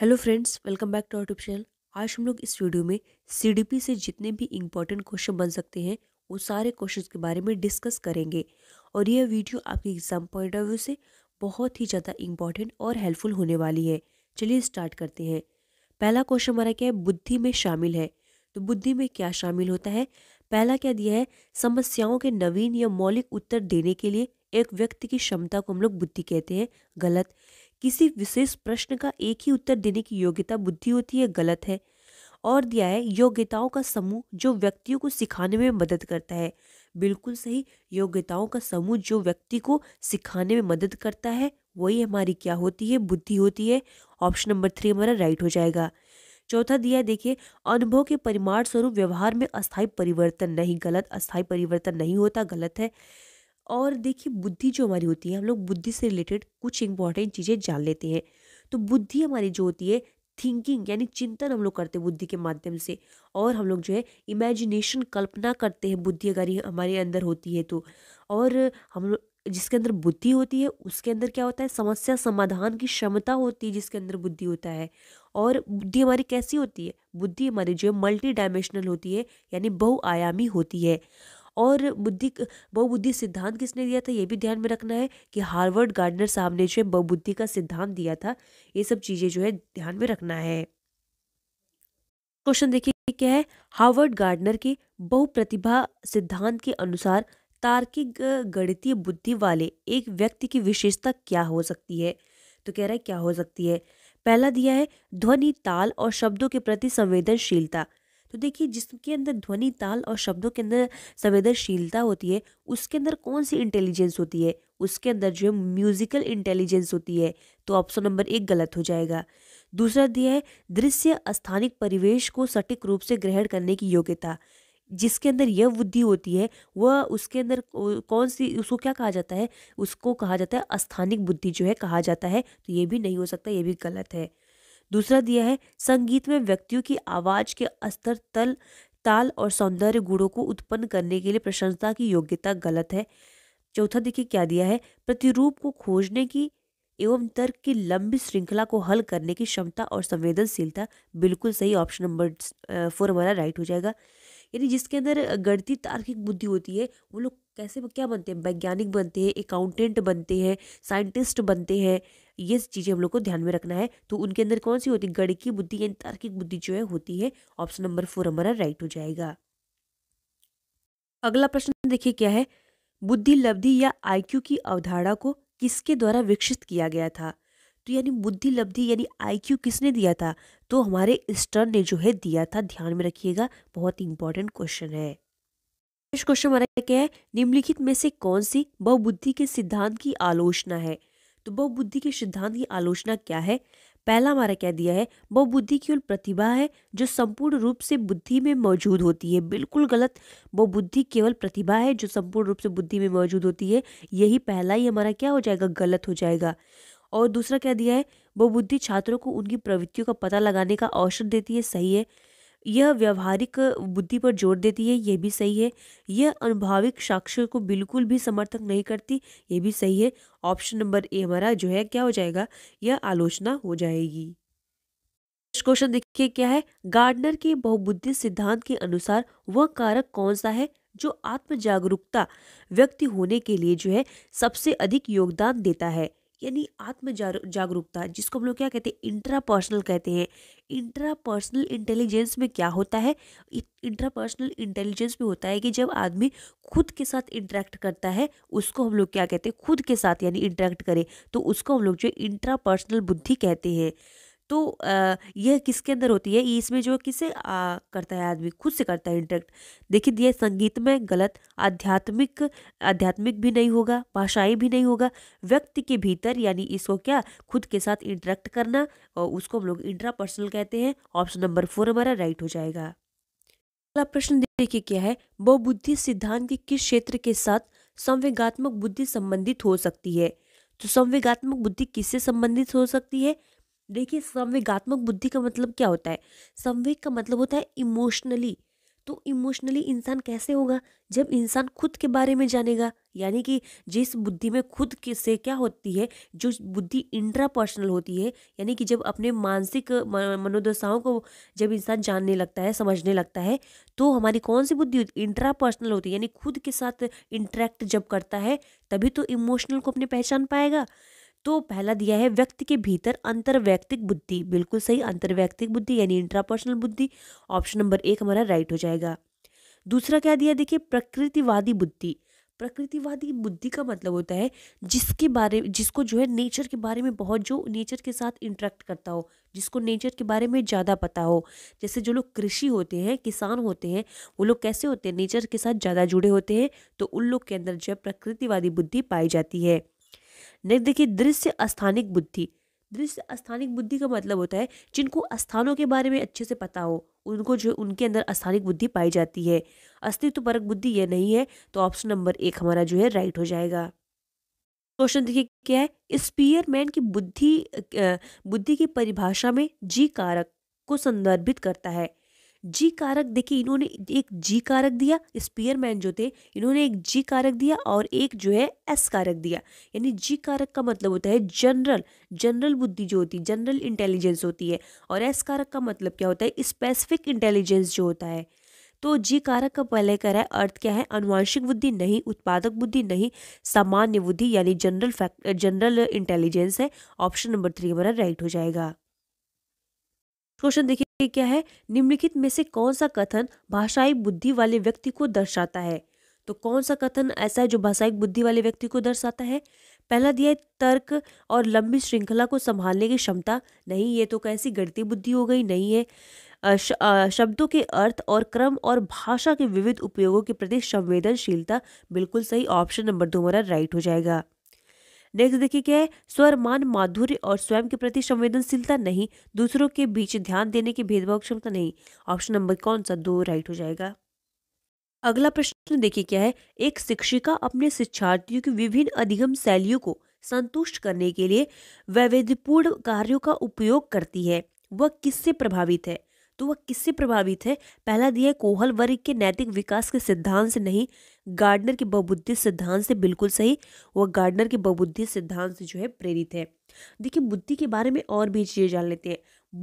hello friends welcome back to YouTube channel आज हम लोग इस वीडियो में सीडीपी से जितने भी इम्पोर्टेंट क्वेश्चन बन सकते हैं वो सारे क्वेश्चन के बारे में डिस्कस करेंगे और यह वीडियो आपके एग्जाम पॉइंट ऑफ व्यू से बहुत ही ज़्यादा इम्पॉर्टेंट और हेल्पफुल होने वाली है चलिए स्टार्ट करते हैं पहला क्वेश्चन हमारा क्या है बुद्धि में शामिल है तो बुद्धि में क्या शामिल होता है पहला क्या दिया है समस्याओं के नवीन या मौलिक उत्तर देने के लिए एक व्यक्ति की क्षमता को हम लोग बुद्धि कहते हैं गलत किसी विशेष प्रश्न का एक ही उत्तर देने की योग्यता बुद्धि होती है गलत है और दिया है योग्यताओं का समूह जो व्यक्तियों को सिखाने में मदद करता है बिल्कुल सही योग्यताओं का समूह जो व्यक्ति को सिखाने में मदद करता है वही हमारी क्या होती है बुद्धि होती है ऑप्शन नंबर थ्री हमारा राइट हो जाएगा चौथा दिया देखिए अनुभव के परिमाण स्वरूप व्यवहार में अस्थायी परिवर्तन नहीं गलत अस्थायी परिवर्तन नहीं होता गलत है और देखिए बुद्धि जो हमारी होती है हम लोग बुद्धि से रिलेटेड कुछ इंपॉर्टेंट चीज़ें जान लेते हैं तो बुद्धि हमारी जो होती है थिंकिंग यानी चिंतन हम लोग करते हैं बुद्धि के माध्यम से और हम लोग जो है इमेजिनेशन कल्पना करते हैं बुद्धि अगर हमारे अंदर होती है तो और हम लोग जिसके अंदर बुद्धि होती है उसके अंदर क्या होता है समस्या समाधान की क्षमता होती है जिसके अंदर बुद्धि होता है और बुद्धि हमारी कैसी होती है बुद्धि हमारी जो है मल्टी डायमेंशनल होती है यानी बहुआयामी होती है और बुद्धि बहुबुद्धि सिद्धांत किसने दिया था ये भी ध्यान में रखना है कि हार्वर्ड गार्डनर साहब ने जो है बहुबुद्धि का सिद्धांत दिया था ये सब चीज़ें जो है ध्यान में रखना है क्वेश्चन देखिए क्या है हार्वर्ड गार्डनर के बहुप्रतिभा सिद्धांत के अनुसार तार्किक गणितीय बुद्धि वाले एक व्यक्ति की विशेषता क्या हो सकती है तो कह रहा है क्या हो सकती है पहला दिया है ध्वनि ताल और शब्दों के प्रति संवेदनशीलता तो देखिए जिसके अंदर ध्वनि ताल और शब्दों के अंदर संवेदनशीलता होती है उसके अंदर कौन सी इंटेलिजेंस होती है उसके अंदर जो है म्यूजिकल इंटेलिजेंस होती है तो ऑप्शन नंबर एक गलत हो जाएगा दूसरा दिया है दृश्य स्थानिक परिवेश को सटीक रूप से ग्रहण करने की योग्यता जिसके अंदर यह बुद्धि होती है वह उसके अंदर कौन सी उसको क्या कहा जाता है उसको कहा जाता है स्थानिक बुद्धि जो है कहा जाता है तो ये भी नहीं हो सकता ये भी गलत है दूसरा दिया है संगीत में व्यक्तियों की आवाज के अस्तर तल ताल और सौंदर्य गुणों को उत्पन्न करने के लिए प्रशंसा की योग्यता गलत है चौथा देखिए क्या दिया है प्रतिरूप को खोजने की एवं तर्क की लंबी श्रृंखला को हल करने की क्षमता और संवेदनशीलता बिल्कुल सही ऑप्शन नंबर फोर हमारा राइट हो जाएगा यानी जिसके अंदर गणती तार्किक बुद्धि होती है वो लोग कैसे क्या बनते हैं वैज्ञानिक बनते हैं अकाउंटेंट बनते हैं साइंटिस्ट बनते हैं ये चीज़ें हम लोग को ध्यान में रखना है तो उनके अंदर कौन सी होती है गणिकी बुद्धि यानी तार्किक बुद्धि जो है होती है ऑप्शन नंबर फोर हमारा राइट हो जाएगा अगला प्रश्न देखिए क्या है बुद्धि लब्धि या आईक्यू की अवधारणा को किसके द्वारा विकसित किया गया था तो यानी बुद्धि लब्धि यानी आईक्यू किसने दिया था तो हमारे स्टर्न ने जो है दिया था ध्यान में रखिएगा बहुत इंपॉर्टेंट क्वेश्चन है नेक्स्ट क्वेश्चन हमारा क्या है निम्नलिखित में से कौन सी बहुबुद्धि के सिद्धांत की आलोचना है तो बहुबुद्धि के सिद्धांत की आलोचना क्या है पहला हमारा क्या दिया है बहुबुद्धि केवल प्रतिभा है जो संपूर्ण रूप से बुद्धि में मौजूद होती है बिल्कुल गलत बहुबुद्धि केवल प्रतिभा है जो संपूर्ण रूप से बुद्धि में मौजूद होती है यही पहला ही हमारा क्या हो जाएगा गलत हो जाएगा और दूसरा क्या दिया है बहुबुद्धि छात्रों को उनकी प्रवृत्तियों का पता लगाने का अवसर देती है सही है यह व्यवहारिक बुद्धि पर जोर देती है यह भी सही है यह अनुभाविक साक्ष्य को बिल्कुल भी समर्थक नहीं करती ये भी सही है ऑप्शन नंबर ए हमारा जो है क्या हो जाएगा यह आलोचना हो जाएगी क्वेश्चन देखिए क्या है गार्डनर के बहुबुद्धि सिद्धांत के अनुसार वह कारक कौन सा है जो आत्म जागरूकता व्यक्ति होने के लिए जो है सबसे अधिक योगदान देता है यानी आत्म जागरूकता जिसको हम लोग क्या कहते हैं इंट्रापर्सनल पर्सनल कहते हैं इंट्रापर्सनल इंटेलिजेंस में क्या होता है इंट्रापर्सनल इंटेलिजेंस में होता है कि जब आदमी खुद के साथ इंटरेक्ट करता है उसको हम लोग क्या कहते हैं खुद के साथ यानी इंटरेक्ट करे तो उसको हम लोग जो इंट्रापर्सनल बुद्धि कहते हैं तो यह किसके अंदर होती है इसमें जो किसे आ, करता है आदमी खुद से करता है इंटरेक्ट देखिए दिया संगीत में गलत आध्यात्मिक आध्यात्मिक भी नहीं होगा भाषाई भी नहीं होगा व्यक्ति के भीतर यानी इसको क्या खुद के साथ इंटरेक्ट करना और उसको हम लोग इंट्रा पर्सनल कहते हैं ऑप्शन नंबर फोर हमारा राइट हो जाएगा अगला प्रश्न देखिए क्या है बहुबुद्धि सिद्धांत के किस क्षेत्र के साथ संवेगात्मक बुद्धि संबंधित हो सकती है तो संवेगात्मक बुद्धि किससे संबंधित हो सकती है देखिए संवेगात्मक बुद्धि का मतलब क्या होता है संवेग का मतलब होता है इमोशनली तो इमोशनली इंसान कैसे होगा जब इंसान खुद के बारे में जानेगा यानी कि जिस बुद्धि में खुद के से क्या होती है जो बुद्धि इंट्रा पर्सनल होती है यानी कि जब अपने मानसिक मनोदशाओं को जब इंसान जानने लगता है समझने लगता है तो हमारी कौन सी बुद्धि इंट्रा पर्सनल होती है यानी खुद के साथ इंट्रैक्ट जब करता है तभी तो इमोशनल को अपने पहचान पाएगा तो पहला दिया है व्यक्ति के भीतर अंतर्वैयक्तिक बुद्धि बिल्कुल सही अंतर्वैयक्तिक बुद्धि यानी इंट्रापर्सनल बुद्धि ऑप्शन नंबर एक हमारा राइट हो जाएगा दूसरा क्या दिया देखिए प्रकृतिवादी बुद्धि प्रकृतिवादी बुद्धि का मतलब होता है जिसके बारे जिसको जो है नेचर के बारे में बहुत जो नेचर के साथ इंटरेक्ट करता हो जिसको नेचर के बारे में ज़्यादा पता हो जैसे जो लोग कृषि होते हैं किसान होते हैं वो लोग कैसे होते हैं नेचर के साथ ज़्यादा जुड़े होते हैं तो उन लोग के अंदर जो है प्रकृतिवादी बुद्धि पाई जाती है नेक्स्ट देखिए दृश्य स्थानिक बुद्धि दृश्य स्थानिक बुद्धि का मतलब होता है जिनको स्थानों के बारे में अच्छे से पता हो उनको जो उनके अंदर स्थानिक बुद्धि पाई जाती है अस्तित्व परक बुद्धि यह नहीं है तो ऑप्शन नंबर एक हमारा जो है राइट हो जाएगा क्वेश्चन देखिए क्या है मैन की बुद्धि बुद्धि की परिभाषा में जी कारक को संदर्भित करता है जी कारक देखिए इन्होंने एक जी कारक दिया स्पीयरमैन जो थे इन्होंने एक जी कारक दिया और एक जो है एस कारक दिया यानी जी कारक का मतलब होता है जनरल जनरल बुद्धि जो होती है जनरल इंटेलिजेंस होती है और एस कारक का मतलब क्या होता है स्पेसिफिक इंटेलिजेंस जो होता है तो जी कारक का पहले कह रहा है अर्थ क्या है अनुवांशिक बुद्धि नहीं उत्पादक बुद्धि नहीं सामान्य बुद्धि यानी जनरल जनरल इंटेलिजेंस है ऑप्शन नंबर थ्री हमारा राइट हो जाएगा क्वेश्चन देखिए क्या है निम्नलिखित में से कौन सा कथन भाषाई बुद्धि वाले व्यक्ति को दर्शाता है तो कौन सा कथन ऐसा है जो भाषाई बुद्धि वाले व्यक्ति को दर्शाता है पहला दिया है तर्क और लंबी श्रृंखला को संभालने की क्षमता नहीं ये तो कैसी गणती बुद्धि हो गई नहीं है शब्दों के अर्थ और क्रम और भाषा के विविध उपयोगों के प्रति संवेदनशीलता बिल्कुल सही ऑप्शन नंबर दो हमारा राइट हो जाएगा नेक्स्ट देखिए क्या है स्वरमान माधुर्य और स्वयं के प्रति संवेदनशीलता नहीं दूसरों के बीच ध्यान देने की भेदभाव क्षमता नहीं ऑप्शन नंबर कौन सा दो राइट हो जाएगा अगला प्रश्न देखिए क्या है एक शिक्षिका अपने शिक्षार्थियों की विभिन्न अधिगम शैलियों को संतुष्ट करने के लिए वैविध्यपूर्ण कार्यों का उपयोग करती है वह किससे प्रभावित है तो वह किससे प्रभावित है पहला दिया है कोहल वर्ग के नैतिक विकास के सिद्धांत से नहीं गार्डनर के बहुबुद्धि सिद्धांत से बिल्कुल सही वह गार्डनर के बहुबुद्धि सिद्धांत से जो है प्रेरित है देखिए बुद्धि के बारे में और भी चीज़ें जान लेते हैं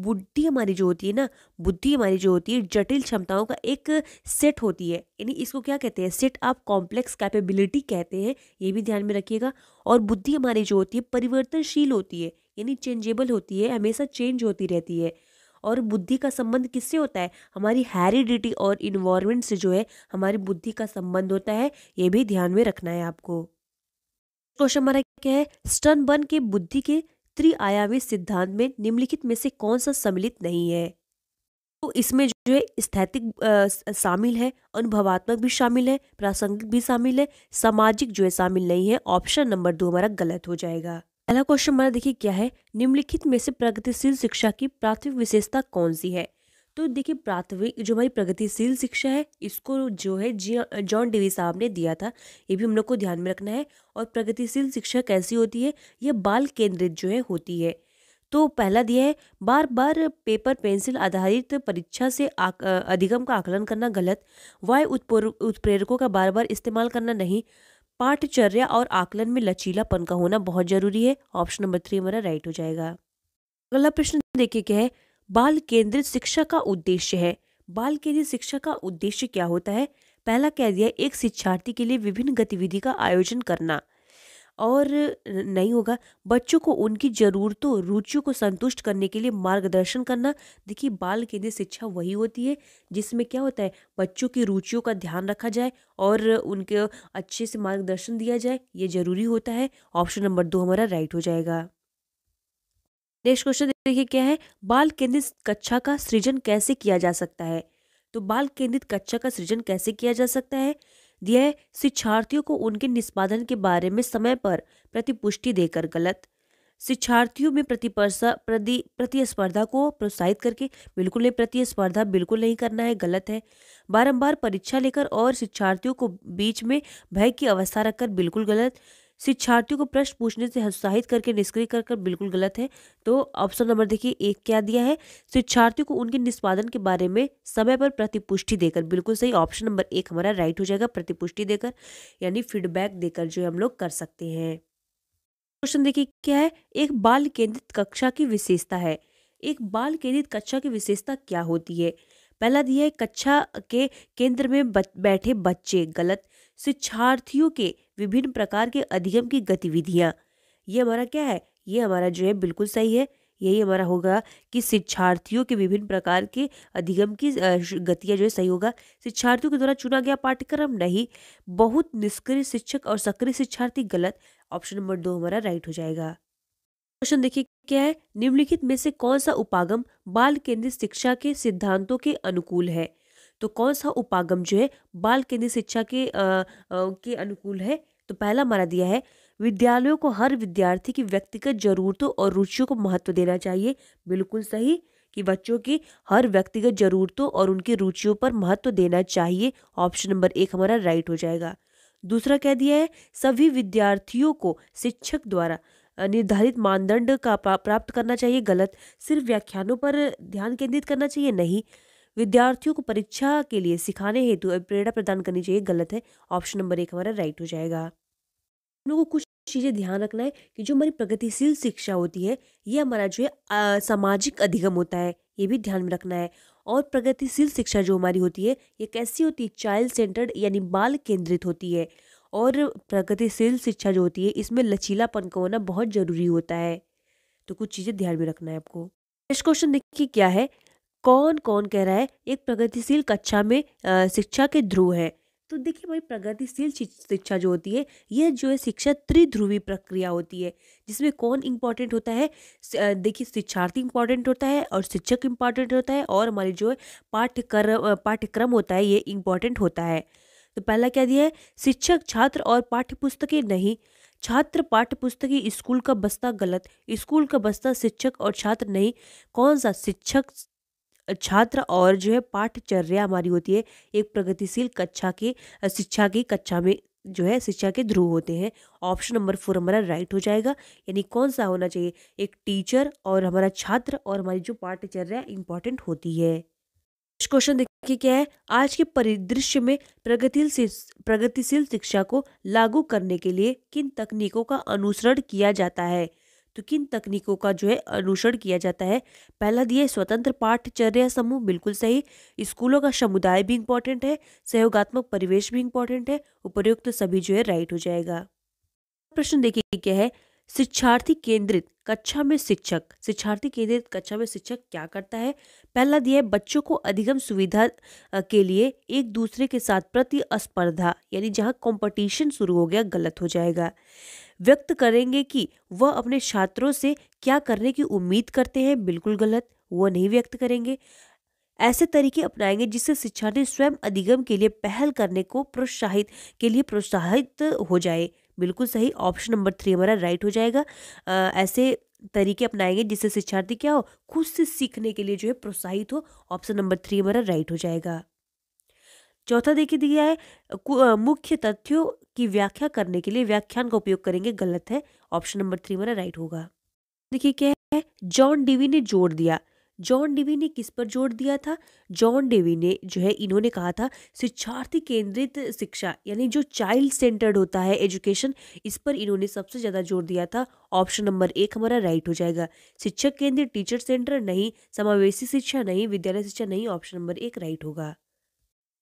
बुद्धि हमारी जो होती है ना बुद्धि हमारी जो होती है जटिल क्षमताओं का एक सेट होती है यानी इसको क्या कहते हैं सेट आप कॉम्प्लेक्स कैपेबिलिटी कहते हैं ये भी ध्यान में रखिएगा और बुद्धि हमारी जो होती है परिवर्तनशील होती है यानी चेंजेबल होती है हमेशा चेंज होती रहती है और बुद्धि का संबंध किससे होता है हमारी हैरिडिटी और इन्वायरमेंट से जो है हमारी बुद्धि का संबंध होता है ये भी ध्यान में रखना है आपको क्वेश्चन हमारा क्या है स्टर्नबर्न के बुद्धि के त्रिआयामी सिद्धांत में निम्नलिखित में से कौन सा सम्मिलित नहीं है तो इसमें जो है स्थैतिक शामिल है अनुभवात्मक भी शामिल है प्रासंगिक भी शामिल है सामाजिक जो है शामिल नहीं है ऑप्शन नंबर दो हमारा गलत हो जाएगा पहला क्वेश्चन हमारा देखिए क्या है निम्नलिखित में से प्रगतिशील शिक्षा की प्राथमिक विशेषता कौन सी है तो देखिए प्राथमिक जो हमारी प्रगतिशील शिक्षा है इसको जो है जॉन डेवी साहब ने दिया था ये भी हम लोग को ध्यान में रखना है और प्रगतिशील शिक्षा कैसी होती है यह बाल केंद्रित जो है होती है तो पहला दिया है बार बार पेपर पेंसिल आधारित परीक्षा से अधिगम का आकलन करना गलत वाय उत्प्रेरकों का बार बार इस्तेमाल करना नहीं पाठचर्या और आकलन में लचीलापन का होना बहुत जरूरी है ऑप्शन नंबर थ्री हमारा राइट हो जाएगा अगला प्रश्न देखिए क्या है बाल केंद्रित शिक्षा का उद्देश्य है बाल केंद्रित शिक्षा का उद्देश्य क्या होता है पहला कह दिया एक शिक्षार्थी के लिए विभिन्न गतिविधि का आयोजन करना और नहीं होगा बच्चों को उनकी ज़रूरतों रुचियों को संतुष्ट करने के लिए मार्गदर्शन करना देखिए बाल केंद्रित शिक्षा वही होती है जिसमें क्या होता है बच्चों की रुचियों का ध्यान रखा जाए और उनके अच्छे से मार्गदर्शन दिया जाए ये ज़रूरी होता है ऑप्शन नंबर दो हमारा राइट हो जाएगा नेक्स्ट क्वेश्चन देखिए क्या है बाल केंद्रित कक्षा का सृजन कैसे किया जा सकता है तो बाल केंद्रित कक्षा का सृजन कैसे किया जा सकता है दिया शिक्षार्थियों को उनके निष्पादन के बारे में समय पर प्रतिपुष्टि देकर गलत शिक्षार्थियों में प्रतिपर्शा प्रति प्रतिस्पर्धा को प्रोत्साहित करके बिल्कुल नहीं प्रतिस्पर्धा बिल्कुल नहीं करना है गलत है बारंबार परीक्षा लेकर और शिक्षार्थियों को बीच में भय की अवस्था रखकर बिल्कुल गलत शिक्षार्थियों को प्रश्न पूछने से उत्साहित करके निष्क्रिय कर कर बिल्कुल गलत है तो ऑप्शन नंबर देखिए एक क्या दिया है शिक्षार्थियों को उनके निष्पादन के बारे में समय पर प्रतिपुष्टि देकर बिल्कुल सही ऑप्शन नंबर एक हमारा राइट हो जाएगा प्रतिपुष्टि देकर यानी फीडबैक देकर जो हम लोग कर सकते हैं क्वेश्चन देखिए क्या है एक बाल केंद्रित कक्षा की विशेषता है एक बाल केंद्रित कक्षा की विशेषता क्या होती है पहला दिया है कक्षा के केंद्र में बैठे बच्चे गलत शिक्षार्थियों के विभिन्न प्रकार के अधिगम की गतिविधियाँ ये हमारा क्या है ये हमारा जो है बिल्कुल सही है यही हमारा होगा कि शिक्षार्थियों के विभिन्न प्रकार के अधिगम की गतियाँ जो है सही होगा शिक्षार्थियों के द्वारा चुना गया पाठ्यक्रम नहीं बहुत निष्क्रिय शिक्षक और सक्रिय शिक्षार्थी गलत ऑप्शन नंबर दो हमारा राइट हो जाएगा क्वेश्चन देखिए क्या है निम्नलिखित में से कौन सा उपागम बाल केंद्रित शिक्षा के सिद्धांतों के अनुकूल है तो कौन सा उपागम जो है बाल केंद्रित शिक्षा के आ, आ, के अनुकूल है तो पहला हमारा दिया है विद्यालयों को हर विद्यार्थी की व्यक्तिगत जरूरतों और रुचियों को महत्व देना चाहिए बिल्कुल सही कि बच्चों की हर व्यक्तिगत जरूरतों और उनकी रुचियों पर महत्व देना चाहिए ऑप्शन नंबर एक हमारा राइट हो जाएगा दूसरा कह दिया है सभी विद्यार्थियों को शिक्षक द्वारा निर्धारित मानदंड का प्राप्त करना चाहिए गलत सिर्फ व्याख्यानों पर ध्यान केंद्रित करना चाहिए नहीं विद्यार्थियों को परीक्षा के लिए सिखाने हेतु प्रेरणा प्रदान करनी चाहिए गलत है ऑप्शन नंबर एक हमारा राइट हो जाएगा हम लोग को कुछ चीज़ें ध्यान रखना है कि जो हमारी प्रगतिशील शिक्षा होती है ये हमारा जो है सामाजिक अधिगम होता है ये भी ध्यान में रखना है और प्रगतिशील शिक्षा जो हमारी होती है ये कैसी होती है चाइल्ड सेंटर्ड यानी बाल केंद्रित होती है और प्रगतिशील शिक्षा जो होती है इसमें लचीलापन का होना बहुत ज़रूरी होता है तो कुछ चीज़ें ध्यान में रखना है आपको नेक्स्ट क्वेश्चन देखिए क्या है कौन कौन कह रहा है एक प्रगतिशील कक्षा में शिक्षा के ध्रुव है तो देखिए भाई प्रगतिशील शिक्षा जो होती है यह जो है शिक्षा त्रिध्रुवी प्रक्रिया होती है जिसमें कौन इम्पॉर्टेंट होता है देखिए शिक्षार्थी इम्पॉर्टेंट होता है और शिक्षक इम्पॉर्टेंट होता है और हमारे जो है पाठ्यक्रम पाठ्यक्रम होता है ये इम्पॉर्टेंट होता है तो पहला क्या दिया है शिक्षक छात्र और पाठ्यपुस्तकें नहीं छात्र पाठ्यपुस्तकें स्कूल का बस्ता गलत स्कूल का बस्ता शिक्षक और छात्र नहीं कौन सा शिक्षक छात्र और जो है पाठचर्या हमारी होती है एक प्रगतिशील कक्षा की शिक्षा की कक्षा में जो है शिक्षा के ध्रुव होते हैं ऑप्शन नंबर फोर हमारा राइट हो जाएगा यानी कौन सा होना चाहिए एक टीचर और हमारा छात्र और हमारी जो पाठचर्या इंपॉर्टेंट होती है नेक्स्ट क्वेश्चन देखिए क्या है आज के परिदृश्य में प्रगतिशील प्रगतिशील शिक्षा को लागू करने के लिए किन तकनीकों का अनुसरण किया जाता है तो किन तकनीकों का जो है अनुसरण किया जाता है पहला दिया स्वतंत्र पाठचर्या समूह बिल्कुल सही स्कूलों का समुदाय भी इंपॉर्टेंट है सहयोगात्मक परिवेश भी इंपॉर्टेंट है उपयुक्त तो सभी जो है राइट हो जाएगा प्रश्न देखिए क्या है शिक्षार्थी केंद्रित कक्षा में शिक्षक शिक्षार्थी केंद्रित कक्षा में शिक्षक क्या करता है पहला दिया है बच्चों को अधिगम सुविधा के लिए एक दूसरे के साथ प्रतिस्पर्धा यानी जहाँ कंपटीशन शुरू हो गया गलत हो जाएगा व्यक्त करेंगे कि वह अपने छात्रों से क्या करने की उम्मीद करते हैं बिल्कुल गलत वह नहीं व्यक्त करेंगे ऐसे तरीके अपनाएंगे जिससे शिक्षार्थी स्वयं अधिगम के लिए पहल करने को प्रोत्साहित के लिए प्रोत्साहित हो जाए बिल्कुल सही ऑप्शन नंबर थ्री हमारा राइट हो जाएगा आ, ऐसे तरीके अपनाएंगे जिससे शिक्षार्थी क्या हो खुद से सीखने के लिए जो है प्रोत्साहित हो ऑप्शन नंबर थ्री हमारा राइट हो जाएगा चौथा देखिए दिया है मुख्य तथ्यों की व्याख्या करने के लिए व्याख्यान का उपयोग करेंगे गलत है ऑप्शन नंबर थ्री मेरा राइट होगा देखिए क्या है जॉन डीवी ने जोड़ दिया जॉन डेवी ने किस पर जोर दिया था जॉन डेवी ने जो है इन्होंने कहा था शिक्षार्थी केंद्रित शिक्षा यानी जो चाइल्ड सेंटर्ड होता है एजुकेशन इस पर इन्होंने सबसे ज़्यादा जोर दिया था ऑप्शन नंबर एक हमारा राइट हो जाएगा शिक्षक केंद्रित टीचर सेंटर नहीं समावेशी शिक्षा नहीं विद्यालय शिक्षा नहीं ऑप्शन नंबर एक राइट होगा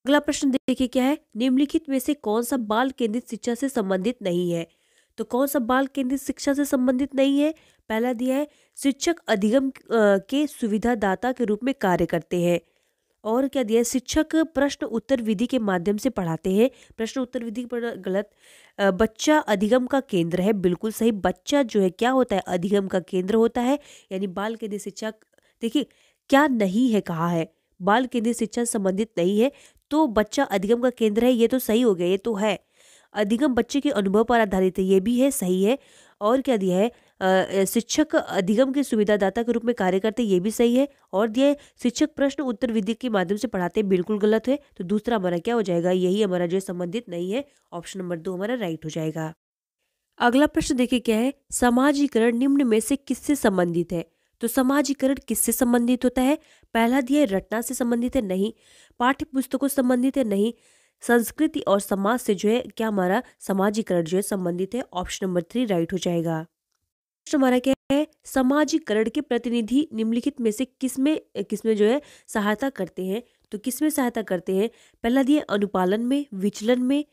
अगला प्रश्न देखिए क्या है निम्नलिखित में से कौन सा बाल केंद्रित शिक्षा से संबंधित नहीं है तो कौन सा बाल केंद्रित शिक्षा से संबंधित नहीं है पहला दिया है शिक्षक अधिगम के सुविधादाता के रूप में कार्य करते हैं और क्या दिया है शिक्षक प्रश्न उत्तर विधि के माध्यम से पढ़ाते हैं प्रश्न उत्तर विधि गलत बच्चा अधिगम का केंद्र है बिल्कुल सही बच्चा जो है क्या होता है अधिगम का केंद्र होता है यानी बाल केंद्रित शिक्षा देखिए क्या नहीं है कहा है बाल केंद्रित शिक्षा संबंधित नहीं है तो बच्चा अधिगम का केंद्र है ये तो सही हो गया ये तो है अधिगम बच्चे के अनुभव पर आधारित है ये भी है सही है और क्या दिया है शिक्षक अधिगम के सुविधादाता के रूप में कार्य करते ये भी सही है और दिया है शिक्षक प्रश्न उत्तर विधि के माध्यम से पढ़ाते बिल्कुल गलत है तो दूसरा हमारा क्या हो जाएगा यही हमारा जो संबंधित नहीं है ऑप्शन नंबर दो हमारा राइट हो जाएगा अगला प्रश्न देखिए क्या है समाजीकरण निम्न में से किससे संबंधित है तो समाजीकरण किससे संबंधित होता है पहला दिया रटना से संबंधित है नहीं पाठ्य पुस्तकों से संबंधित है नहीं संस्कृति और समाज से जो है क्या हमारा समाजीकरण जो है संबंधित है ऑप्शन नंबर थ्री राइट हो जाएगा प्रश्न हमारा क्या है समाजीकरण के प्रतिनिधि निम्नलिखित में से किसमें किसमें जो है सहायता करते हैं तो किसमें सहायता करते हैं पहला दिया अनुपालन में विचलन में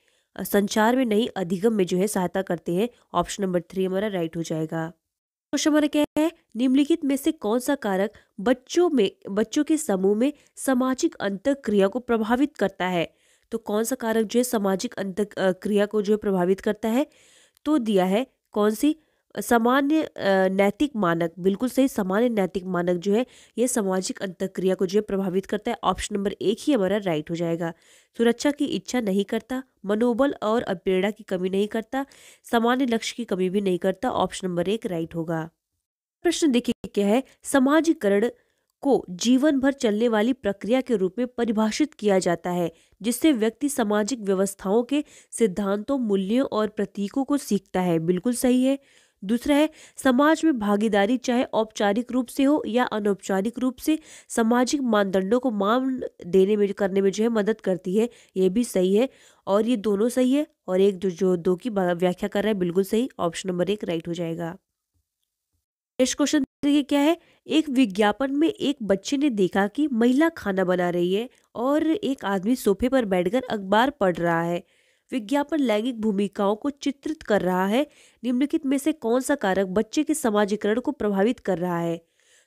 संचार में नहीं अधिगम में जो है सहायता करते हैं ऑप्शन नंबर थ्री हमारा राइट हो जाएगा क्वेश्चन नंबर क्या है निम्नलिखित में से कौन सा कारक बच्चों में बच्चों के समूह में सामाजिक अंतर क्रिया को प्रभावित करता है तो कौन सा कारक जो है सामाजिक अंतर क्रिया को जो है प्रभावित करता है तो दिया है कौन सी सामान्य नैतिक मानक बिल्कुल सही सामान्य नैतिक मानक जो है यह सामाजिक अंतक्रिया को जो है प्रभावित करता है ऑप्शन नंबर एक ही हमारा राइट हो जाएगा सुरक्षा की इच्छा नहीं करता मनोबल और अप्रेरणा की कमी नहीं करता सामान्य लक्ष्य की कमी भी नहीं करता ऑप्शन नंबर एक राइट होगा प्रश्न देखिए क्या है समाजीकरण को जीवन भर चलने वाली प्रक्रिया के रूप में परिभाषित किया जाता है जिससे व्यक्ति सामाजिक व्यवस्थाओं के सिद्धांतों मूल्यों और प्रतीकों को सीखता है बिल्कुल सही है दूसरा है समाज में भागीदारी चाहे औपचारिक रूप से हो या अनौपचारिक रूप से सामाजिक मानदंडों को मान देने में करने में जो है मदद करती है ये भी सही है और ये दोनों सही है और एक जो, जो दो की व्याख्या कर रहा है बिल्कुल सही ऑप्शन नंबर एक राइट हो जाएगा नेक्स्ट क्वेश्चन देखिए क्या है एक विज्ञापन में एक बच्चे ने देखा कि महिला खाना बना रही है और एक आदमी सोफे पर बैठकर अखबार पढ़ रहा है विज्ञापन लैंगिक भूमिकाओं को चित्रित कर रहा है निम्नलिखित में से कौन सा कारक बच्चे के समाजीकरण को प्रभावित कर रहा है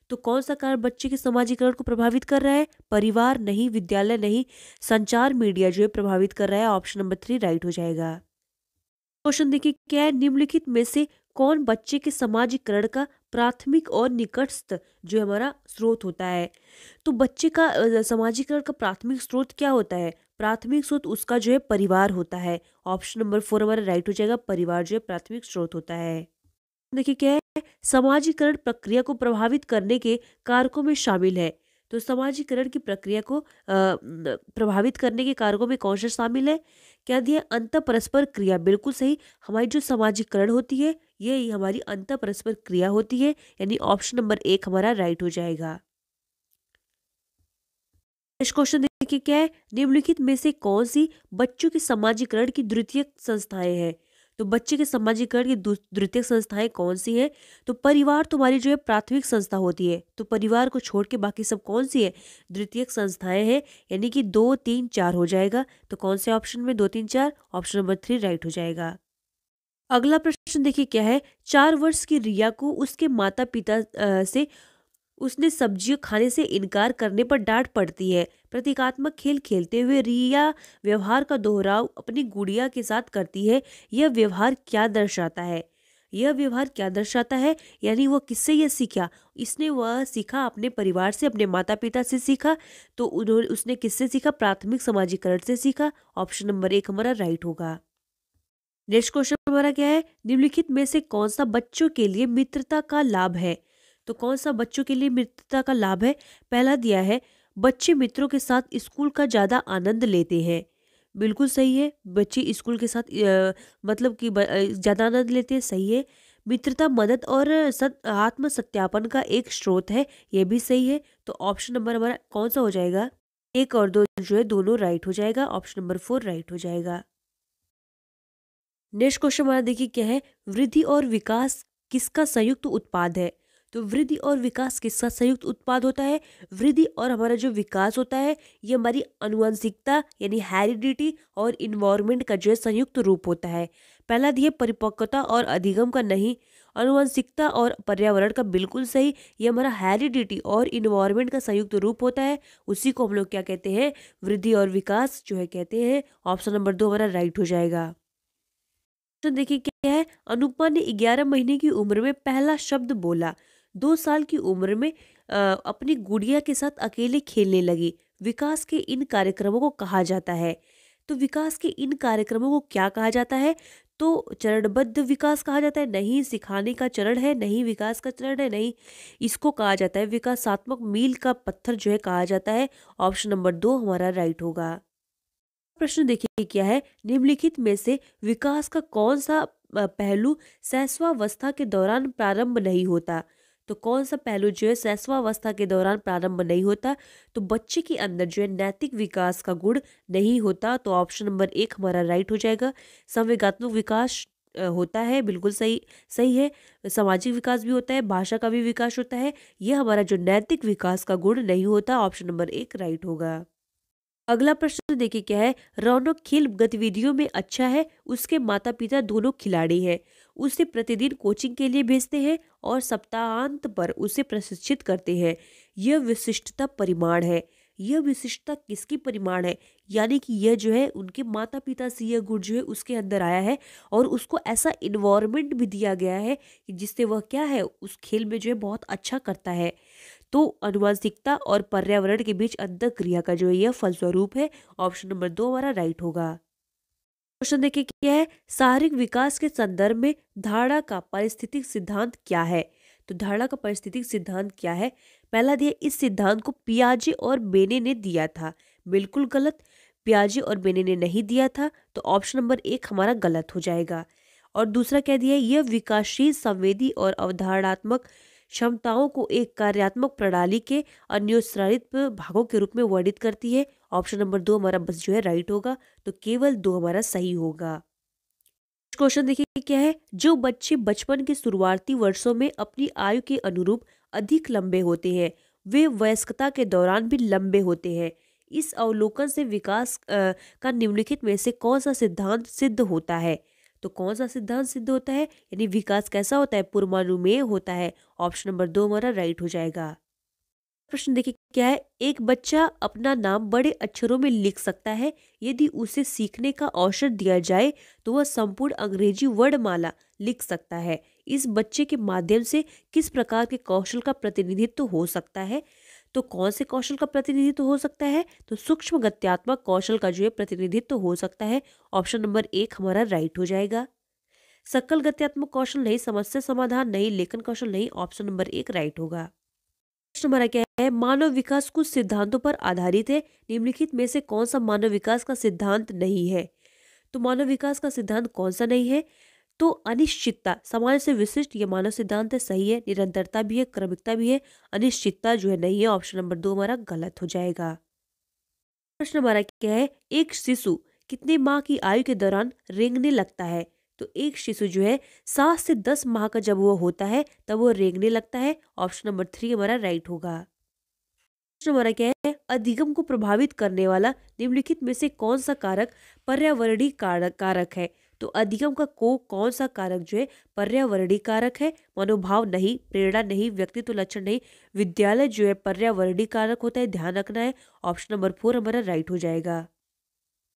तो कौन सा कारक बच्चे के समाजीकरण को प्रभावित कर रहा है परिवार नहीं विद्यालय नहीं संचार मीडिया जो है प्रभावित कर रहा है ऑप्शन नंबर थ्री राइट हो जाएगा क्वेश्चन देखिए क्या निम्नलिखित में से कौन बच्चे के समाजीकरण का प्राथमिक और निकटस्थ जो हमारा स्रोत होता है तो बच्चे का सामाजिकरण का प्राथमिक स्रोत क्या होता है प्राथमिक स्रोत उसका जो है परिवार होता है ऑप्शन नंबर फोर हमारा राइट हो जाएगा परिवार जो है प्राथमिक स्रोत होता है देखिए क्या है समाजीकरण प्रक्रिया को प्रभावित करने के कारकों में शामिल है तो समाजीकरण की प्रक्रिया को प्रभावित करने के कारकों में कौन सा शामिल है क्या दिया अंत परस्पर क्रिया बिल्कुल सही हमारी जो समाजीकरण होती है ये हमारी अंत परस्पर क्रिया होती है यानी ऑप्शन नंबर एक हमारा राइट हो जाएगा नेक्स्ट क्वेश्चन कि क्या है निम्नलिखित में से कौन सी बच्चों के समाजीकरण की द्वितीय संस्थाएं हैं तो बच्चे के समाजीकरण की द्वितीय संस्थाएं कौन सी हैं तो परिवार तुम्हारी जो है प्राथमिक संस्था होती है तो परिवार को छोड़ के बाकी सब कौन सी है द्वितीय संस्थाएं हैं यानी कि दो तीन चार हो जाएगा तो कौन से ऑप्शन में दो तीन चार ऑप्शन नंबर थ्री राइट हो जाएगा अगला प्रश्न देखिए क्या है चार वर्ष की रिया को उसके माता पिता से उसने सब्जियां खाने से इनकार करने पर डांट पड़ती है प्रतीकात्मक खेल खेलते हुए रिया व्यवहार का दोहराव अपनी गुड़िया के साथ करती है यह व्यवहार क्या दर्शाता है यह व्यवहार क्या दर्शाता है यानी वह किससे यह सीखा इसने वह सीखा अपने परिवार से अपने माता पिता से सीखा तो उन्होंने उसने किससे सीखा प्राथमिक समाजीकरण से सीखा ऑप्शन नंबर एक हमारा राइट होगा नेक्स्ट क्वेश्चन हमारा क्या है निम्नलिखित में से कौन सा बच्चों के लिए मित्रता का लाभ है तो कौन सा बच्चों के लिए मित्रता का लाभ है पहला दिया है बच्चे मित्रों के साथ स्कूल का ज़्यादा आनंद लेते हैं बिल्कुल सही है बच्चे स्कूल के साथ आ, मतलब कि ज़्यादा आनंद लेते हैं सही है मित्रता मदद और सत आत्म सत्यापन का एक स्रोत है यह भी सही है तो ऑप्शन नंबर हमारा कौन सा हो जाएगा एक और दो जो है दोनों राइट हो जाएगा ऑप्शन नंबर फोर राइट हो जाएगा नेक्स्ट क्वेश्चन हमारा देखिए क्या है वृद्धि और विकास किसका संयुक्त उत्पाद है तो वृद्धि और विकास के साथ संयुक्त उत्पाद होता है वृद्धि और हमारा जो विकास होता है ये हमारी अनुवंशिकता यानी हेरिडिटी और इन्वायरमेंट का जो है संयुक्त रूप होता है पहला दिए परिपक्वता और अधिगम का नहीं अनुवंशिकता और पर्यावरण का बिल्कुल सही ये हमारा हेरिडिटी और इन्वायरमेंट का संयुक्त रूप होता है उसी को हम लोग क्या कहते हैं वृद्धि और विकास जो है कहते हैं ऑप्शन नंबर दो हमारा राइट हो जाएगा तो देखिए क्या है अनुपमा ने ग्यारह महीने की उम्र में पहला शब्द बोला दो साल की उम्र में अपनी गुड़िया के साथ अकेले खेलने लगी विकास के इन कार्यक्रमों को कहा जाता है तो विकास के इन कार्यक्रमों को क्या कहा जाता है तो चरणबद्ध विकास कहा जाता है नहीं सिखाने का चरण है नहीं विकास का चरण है नहीं इसको कहा जाता है विकासात्मक मील का पत्थर जो है कहा जाता है ऑप्शन नंबर दो हमारा राइट होगा प्रश्न देखिए क्या है निम्नलिखित में से विकास का कौन सा पहलू सहस्वावस्था के दौरान प्रारंभ नहीं होता तो कौन सा पहलू जो है सैसवावस्था के दौरान प्रारंभ नहीं होता तो बच्चे के अंदर जो है नैतिक विकास का गुण नहीं होता तो ऑप्शन नंबर एक हमारा राइट हो जाएगा संवेगात्मक विकास होता है बिल्कुल सही सही है सामाजिक विकास भी होता है भाषा का भी विकास होता है यह हमारा जो नैतिक विकास का गुण नहीं होता ऑप्शन नंबर एक राइट होगा अगला प्रश्न देखिए क्या है रौनक खेल गतिविधियों में अच्छा है उसके माता पिता दोनों खिलाड़ी हैं उसे प्रतिदिन कोचिंग के लिए भेजते हैं और सप्ताहांत पर उसे प्रशिक्षित करते हैं यह विशिष्टता परिमाण है यह विशिष्टता किसकी परिमाण है यानी कि यह जो है उनके माता पिता से यह गुण जो है उसके अंदर आया है और उसको ऐसा इन्वायरमेंट भी दिया गया है कि जिससे वह क्या है उस खेल में जो है बहुत अच्छा करता है तो अनुवांशिकता और पर्यावरण के बीच अंतर क्रिया का जो है यह फलस्वरूप है ऑप्शन नंबर दो हमारा राइट होगा क्वेश्चन देखिए क्या है शारीरिक विकास के संदर्भ में धारणा का पारिस्थितिक सिद्धांत क्या है तो धारणा का पारिस्थितिक सिद्धांत क्या है पहला दिया इस सिद्धांत को पियाजे और बेने ने दिया था बिल्कुल गलत पियाजे और बेने ने नहीं दिया था तो ऑप्शन नंबर एक हमारा गलत हो जाएगा और दूसरा कह दिया यह विकासशील संवेदी और अवधारणात्मक क्षमताओं को एक कार्यात्मक प्रणाली के अन्योसारित भागों के रूप में वर्णित करती है ऑप्शन नंबर दो हमारा बस जो है राइट होगा तो केवल दो हमारा सही होगा क्वेश्चन देखिए क्या है जो बच्चे बचपन के शुरुआती वर्षों में अपनी आयु के अनुरूप अधिक लंबे होते हैं वे वयस्कता के दौरान भी लंबे होते हैं इस अवलोकन से विकास का निम्नलिखित में से कौन सा सिद्धांत सिद्ध होता है तो कौन सा सिद्धांत सिद्ध होता है यानी विकास कैसा होता है पूर्वानुमेय होता है ऑप्शन नंबर दो हमारा राइट हो जाएगा प्रश्न देखिए क्या है एक बच्चा अपना नाम बड़े अक्षरों में लिख सकता है यदि उसे सीखने का अवसर दिया जाए तो वह संपूर्ण अंग्रेजी वर्णमाला लिख सकता है इस बच्चे के माध्यम से किस प्रकार के कौशल का प्रतिनिधित्व तो हो सकता है तो कौन से कौशल का प्रतिनिधित्व तो हो सकता है तो सूक्ष्म गत्यात्मक कौशल का जो है प्रतिनिधित्व तो हो सकता है ऑप्शन नंबर एक हमारा राइट हो जाएगा सकल गत्यात्मक कौशल नहीं समस्या समाधान नहीं लेखन कौशल नहीं ऑप्शन नंबर एक राइट होगा प्रश्न हमारा क्या है मानव विकास कुछ सिद्धांतों पर आधारित है निम्नलिखित में से कौन सा मानव विकास का सिद्धांत नहीं है तो मानव विकास का सिद्धांत कौन सा नहीं है तो अनिश्चितता समाज से विशिष्ट यह मानव सिद्धांत है सही है निरंतरता भी है क्रमिकता भी है अनिश्चितता जो है नहीं है ऑप्शन नंबर दो हमारा गलत हो जाएगा प्रश्न हमारा क्या है एक शिशु कितने माह की आयु के दौरान रेंगने लगता है तो एक शिशु जो है सात से दस माह का जब वो होता है तब वो रेंगने लगता है ऑप्शन नंबर थ्री हमारा राइट होगा प्रश्न हमारा क्या है अधिगम को प्रभावित करने वाला निम्नलिखित में से कौन सा कारक पर्यावरणीय कारक कारक है तो अधिगम का को कौन सा कारक जो है पर्यावरणीय कारक है मनोभाव नहीं प्रेरणा नहीं व्यक्तित्व तो लक्षण नहीं विद्यालय जो है पर्यावरणीय कारक होता है ध्यान रखना है ऑप्शन नंबर फोर हमारा राइट हो जाएगा